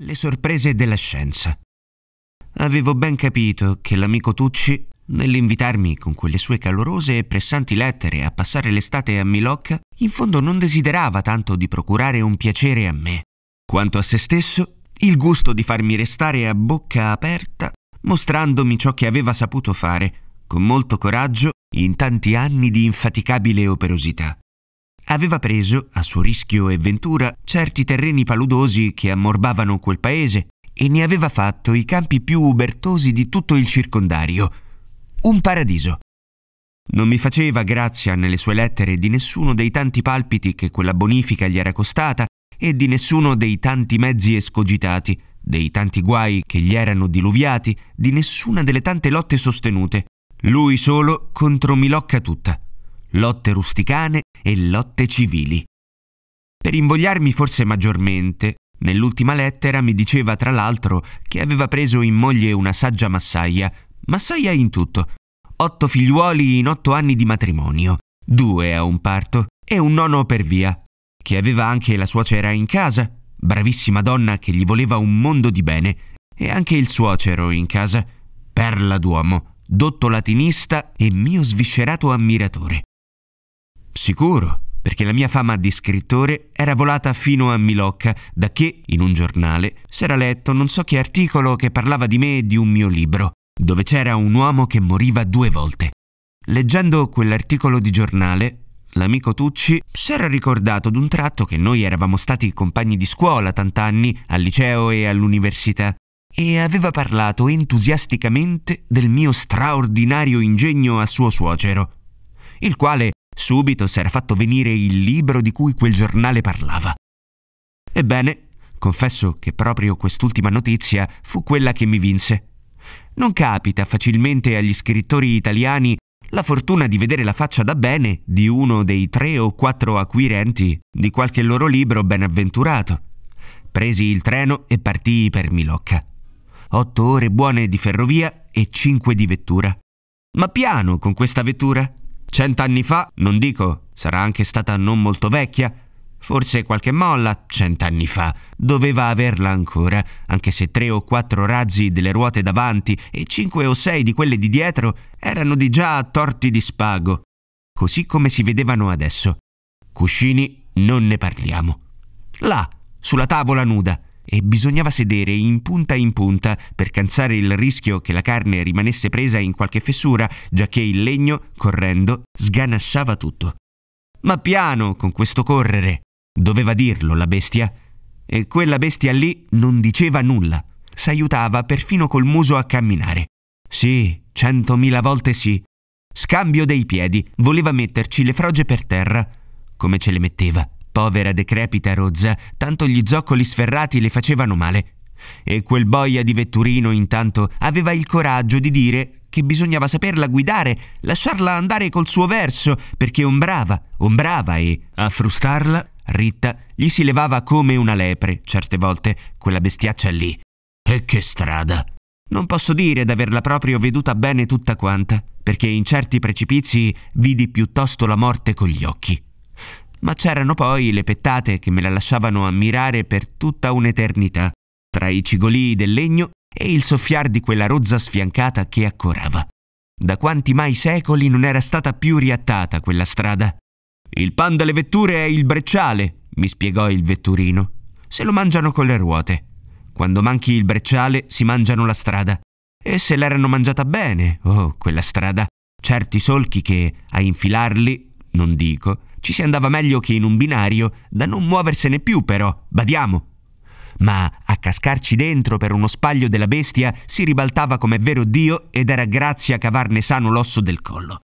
le sorprese della scienza. Avevo ben capito che l'amico Tucci, nell'invitarmi con quelle sue calorose e pressanti lettere a passare l'estate a Milocca, in fondo non desiderava tanto di procurare un piacere a me, quanto a se stesso il gusto di farmi restare a bocca aperta, mostrandomi ciò che aveva saputo fare, con molto coraggio, in tanti anni di infaticabile operosità aveva preso, a suo rischio e ventura, certi terreni paludosi che ammorbavano quel paese e ne aveva fatto i campi più ubertosi di tutto il circondario. Un paradiso. Non mi faceva grazia nelle sue lettere di nessuno dei tanti palpiti che quella bonifica gli era costata e di nessuno dei tanti mezzi escogitati, dei tanti guai che gli erano diluviati, di nessuna delle tante lotte sostenute. Lui solo contro Milocca tutta lotte rusticane e lotte civili. Per invogliarmi forse maggiormente, nell'ultima lettera mi diceva tra l'altro che aveva preso in moglie una saggia massaia, massaia in tutto, otto figliuoli in otto anni di matrimonio, due a un parto e un nono per via, che aveva anche la suocera in casa, bravissima donna che gli voleva un mondo di bene, e anche il suocero in casa, perla d'uomo, dotto latinista e mio sviscerato ammiratore. Sicuro, perché la mia fama di scrittore era volata fino a Milocca, da che, in un giornale, s'era letto non so che articolo che parlava di me e di un mio libro, dove c'era un uomo che moriva due volte. Leggendo quell'articolo di giornale, l'amico Tucci s'era ricordato d'un tratto che noi eravamo stati compagni di scuola tant'anni, al liceo e all'università, e aveva parlato entusiasticamente del mio straordinario ingegno a suo suocero, il quale Subito s'era fatto venire il libro di cui quel giornale parlava. Ebbene, confesso che proprio quest'ultima notizia fu quella che mi vinse. Non capita facilmente agli scrittori italiani la fortuna di vedere la faccia da bene di uno dei tre o quattro acquirenti di qualche loro libro benavventurato. Presi il treno e partii per Milocca. Otto ore buone di ferrovia e cinque di vettura. Ma piano con questa vettura! Cent'anni fa, non dico, sarà anche stata non molto vecchia, Forse qualche molla, cent'anni fa, doveva averla ancora, anche se tre o quattro razzi delle ruote davanti e cinque o sei di quelle di dietro erano di già torti di spago, così come si vedevano adesso. Cuscini non ne parliamo. Là, sulla tavola nuda, e bisognava sedere in punta in punta per cansare il rischio che la carne rimanesse presa in qualche fessura, giacché il legno, correndo, sganasciava tutto. Ma piano con questo correre! Doveva dirlo la bestia. E quella bestia lì non diceva nulla. S'aiutava perfino col muso a camminare. Sì, centomila volte sì. Scambio dei piedi, voleva metterci le froge per terra. Come ce le metteva? Povera decrepita rozza, tanto gli zoccoli sferrati le facevano male. E quel boia di vetturino intanto aveva il coraggio di dire che bisognava saperla guidare, lasciarla andare col suo verso, perché ombrava, ombrava e, a frustarla, Ritta gli si levava come una lepre, certe volte, quella bestiaccia lì. E che strada! Non posso dire d'averla proprio veduta bene tutta quanta, perché in certi precipizi vidi piuttosto la morte con gli occhi. Ma c'erano poi le pettate che me la lasciavano ammirare per tutta un'eternità, tra i cigolii del legno e il soffiar di quella rozza sfiancata che accorava. Da quanti mai secoli non era stata più riattata quella strada. Il pan delle vetture è il brecciale, mi spiegò il vetturino. Se lo mangiano con le ruote. Quando manchi il brecciale si mangiano la strada. E se l'erano mangiata bene, oh, quella strada, certi solchi che, a infilarli, non dico, ci si andava meglio che in un binario, da non muoversene più però, badiamo. Ma a cascarci dentro per uno spaglio della bestia si ribaltava come vero Dio ed era grazia cavarne sano l'osso del collo.